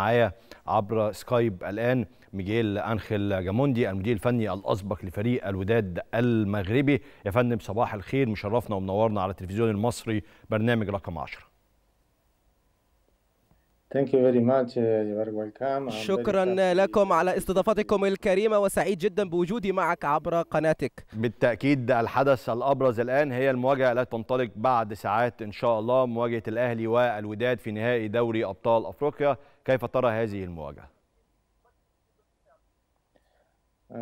معايا عبر سكايب الان ميجيل انخيل جاموندي المدير الفني الاسبق لفريق الوداد المغربي يا فندم صباح الخير مشرفنا ومنورنا على التلفزيون المصري برنامج رقم 10 Uh, شكرا لكم على استضافتكم الكريمه وسعيد جدا بوجودي معك عبر قناتك. بالتاكيد الحدث الابرز الان هي المواجهه التي تنطلق بعد ساعات ان شاء الله مواجهه الاهلي والوداد في نهائي دوري ابطال افريقيا، كيف ترى هذه المواجهه؟ Uh,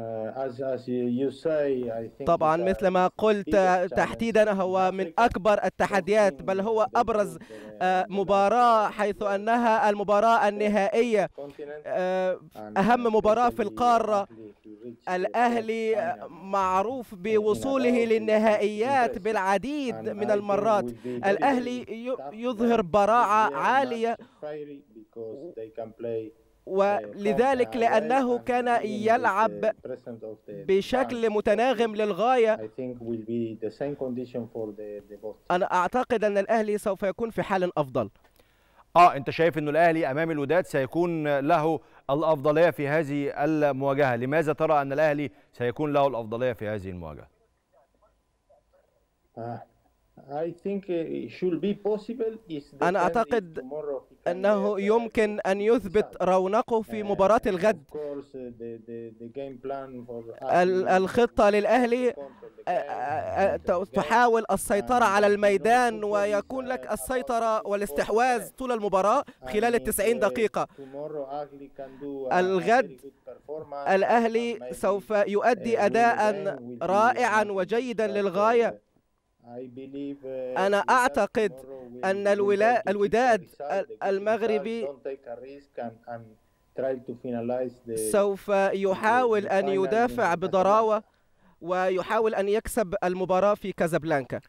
طبعا مثل ما قلت آه، تحديدا هو من أكبر التحديات بل هو أبرز آه، مباراة حيث أنها المباراة النهائية آه، أهم مباراة في القارة الأهلي معروف بوصوله للنهائيات بالعديد من المرات الأهلي يظهر براعة عالية ولذلك لأنه كان يلعب uh, بشكل متناغم للغاية أنا أعتقد أن الأهلي سوف يكون في حال أفضل اه انت شايف انه الاهلي امام الوداد سيكون له الافضليه في هذه المواجهه لماذا ترى ان الاهلي سيكون له الافضليه في هذه المواجهه آه، Uh, أنا أعتقد أنه يمكن أن يثبت رونقه في مباراة الغد uh, الخطة للأهلي آه، آه، آه، تحاول السيطرة على الميدان ويكون لك uh, السيطرة والاستحواذ طول المباراة خلال التسعين دقيقة الغد الأهلي سوف يؤدي أداء رائعا وجيدا للغاية Uh, أنا أعتقد أن الوداد المغربي سوف يحاول أن يدافع بضراوة ويحاول أن يكسب المباراة في كازابلانكا